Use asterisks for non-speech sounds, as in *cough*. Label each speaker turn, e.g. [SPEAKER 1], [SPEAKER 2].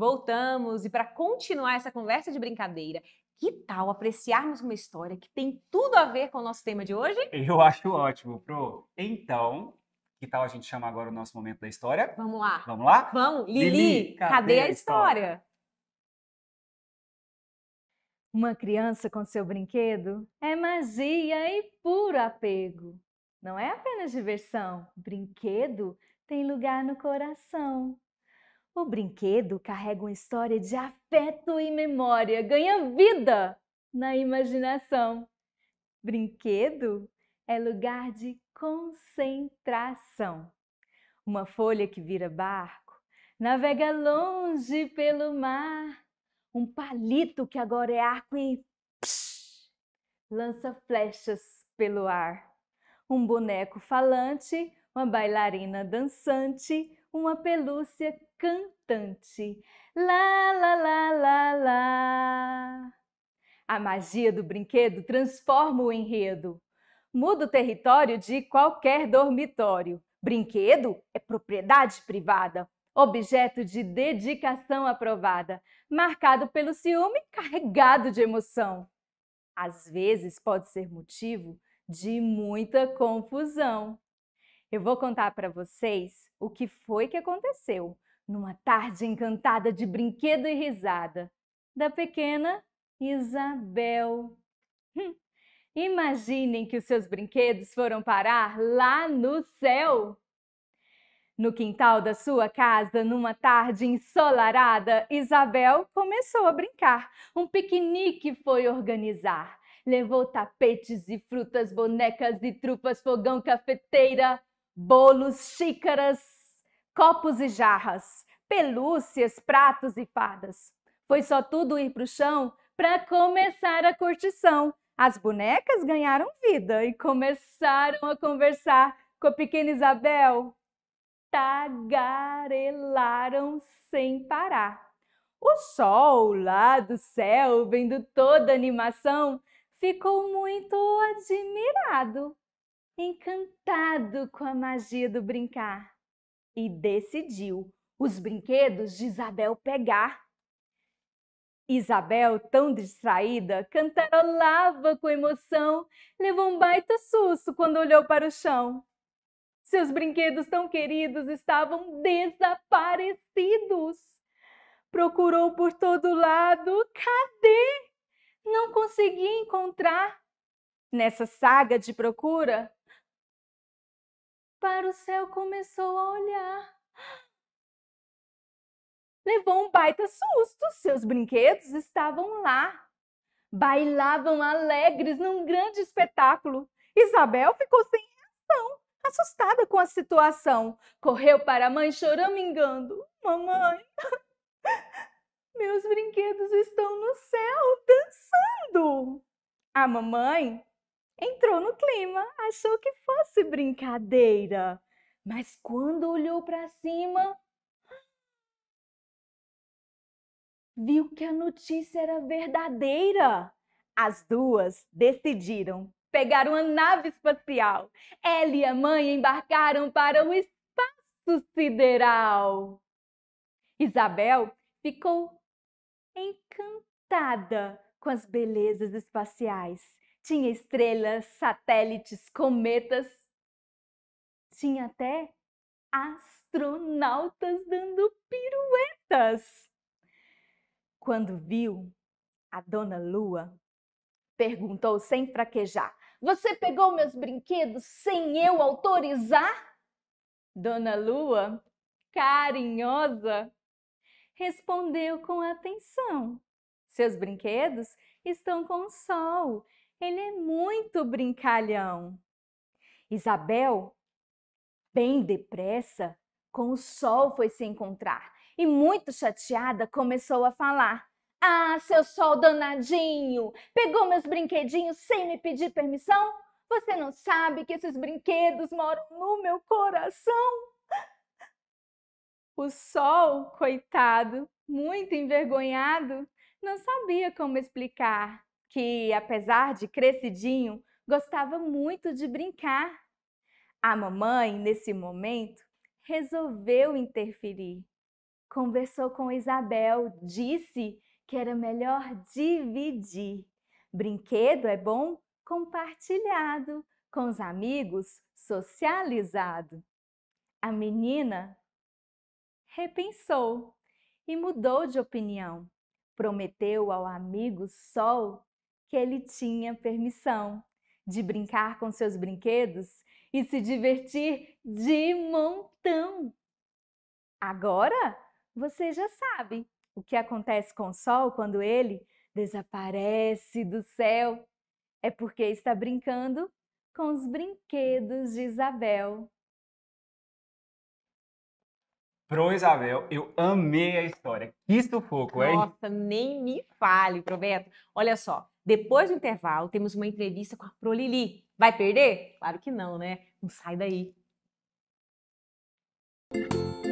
[SPEAKER 1] Voltamos e para continuar essa conversa de brincadeira, que tal apreciarmos uma história que tem tudo a ver com o nosso tema de hoje? Eu acho ótimo, Pro. Então, que tal a gente chamar agora o nosso momento da história? Vamos lá. Vamos lá? Vamos. Lili, Lili cadê, cadê, a história? história? Uma criança com seu brinquedo é magia e puro apego. Não é apenas diversão. Brinquedo tem lugar no coração. O brinquedo carrega uma história de afeto e memória, ganha vida na imaginação. Brinquedo é lugar de concentração. Uma folha que vira barco navega longe pelo mar. Um palito que agora é arco e psh, lança flechas pelo ar. Um boneco falante, uma bailarina dançante, uma pelúcia cantante. Lá, lá, lá, lá, lá. A magia do brinquedo transforma o enredo. Muda o território de qualquer dormitório. Brinquedo é propriedade privada, objeto de dedicação aprovada, marcado pelo ciúme, carregado de emoção. Às vezes pode ser motivo de muita confusão. Eu vou contar para vocês o que foi que aconteceu numa tarde encantada de brinquedo e risada da pequena Isabel. Hum, imaginem que os seus brinquedos foram parar lá no céu. No quintal da sua casa, numa tarde ensolarada, Isabel começou a brincar. Um piquenique foi organizar. Levou tapetes e frutas, bonecas e trupas, fogão, cafeteira bolos, xícaras, copos e jarras, pelúcias, pratos e fadas. Foi só tudo ir para o chão para começar a curtição. As bonecas ganharam vida e começaram a conversar com a pequena Isabel. Tagarelaram sem parar. O sol lá do céu, vendo toda a animação, ficou muito admirado encantado com a magia do brincar e decidiu os brinquedos de Isabel pegar. Isabel, tão distraída, cantarolava com emoção, levou um baita susto quando olhou para o chão. Seus brinquedos tão queridos estavam desaparecidos. Procurou por todo lado, cadê? Não conseguia encontrar nessa saga de procura, para o céu começou a olhar. Levou um baita susto, seus brinquedos estavam lá. Bailavam alegres num grande espetáculo. Isabel ficou sem reação, assustada com a situação. Correu para a mãe choramingando: Mamãe, *laughs* meus brinquedos estão no céu dançando. A mamãe entrou no clima, achou que fosse brincadeira. Mas quando olhou para cima, viu que a notícia era verdadeira. As duas decidiram pegar uma nave espacial. Ela e a mãe embarcaram para o espaço sideral. Isabel ficou encantada com as belezas espaciais tinha estrelas, satélites, cometas, tinha até astronautas dando piruetas. Quando viu, a dona Lua perguntou sem fraquejar: Você pegou meus brinquedos sem eu autorizar? Dona Lua, carinhosa, respondeu com atenção: Seus brinquedos estão com o sol ele é muito brincalhão. Isabel, bem depressa, com o sol foi se encontrar e, muito chateada, começou a falar: Ah, seu sol danadinho, pegou meus brinquedinhos sem me pedir permissão? Você não sabe que esses brinquedos moram no meu coração? O sol, coitado, muito envergonhado, não sabia como explicar que, apesar de crescidinho, gostava muito de brincar. A mamãe, nesse momento, resolveu interferir. Conversou com Isabel, disse que era melhor dividir. Brinquedo é bom compartilhado, com os amigos, socializado. A menina repensou e mudou de opinião. Prometeu ao amigo Sol que ele tinha permissão de brincar com seus brinquedos e se divertir de montão. Agora você já sabe o que acontece com o sol quando ele desaparece do céu. É porque está brincando com os brinquedos de Isabel. Pro Isabel, eu amei a história. Que sufoco, hein? Nossa, nem me fale, Roberto. Olha só, depois do intervalo, temos uma entrevista com a Prolili. Vai perder? Claro que não, né? Não sai daí. Música